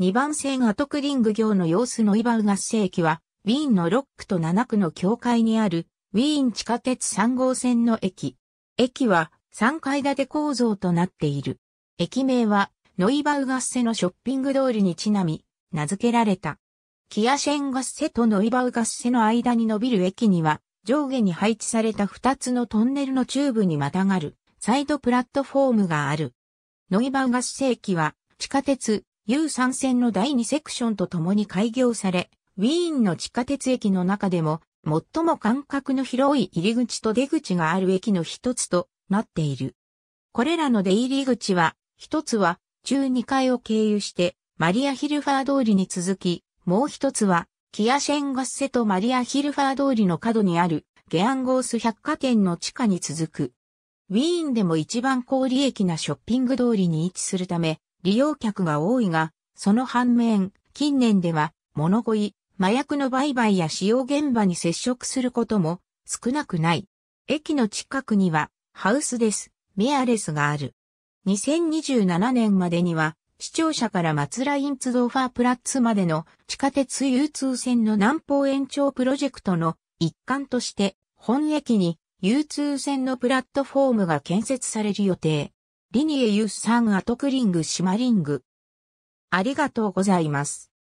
2番線アトクリング行の様子のイバウガス駅は、ウィーンの6区と7区の境界にある、ウィーン地下鉄3号線の駅。駅は3階建て構造となっている。駅名は、ノイバウガッセのショッピング通りにちなみ、名付けられた。キアシェンガッセとノイバウガッセの間に伸びる駅には、上下に配置された2つのトンネルのチューブにまたがる、サイドプラットフォームがある。ノイバウガッセ駅は、地下鉄、U3 線の第2セクションと共に開業され、ウィーンの地下鉄駅の中でも、最も間隔の広い入り口と出口がある駅の一つとなっている。これらの出入り口は、一つは中2階を経由して、マリアヒルファー通りに続き、もう一つは、キアシェンガッセとマリアヒルファー通りの角にある、ゲアンゴース百貨店の地下に続く。ウィーンでも一番高利益なショッピング通りに位置するため、利用客が多いが、その反面、近年では物乞い、麻薬の売買や使用現場に接触することも少なくない。駅の近くにはハウスです、メアレスがある。2027年までには視聴者から松ラインツドーファープラッツまでの地下鉄流通線の南方延長プロジェクトの一環として本駅に U2 線のプラットフォームが建設される予定。リニエユスサンアトクリングシマリング。ありがとうございます。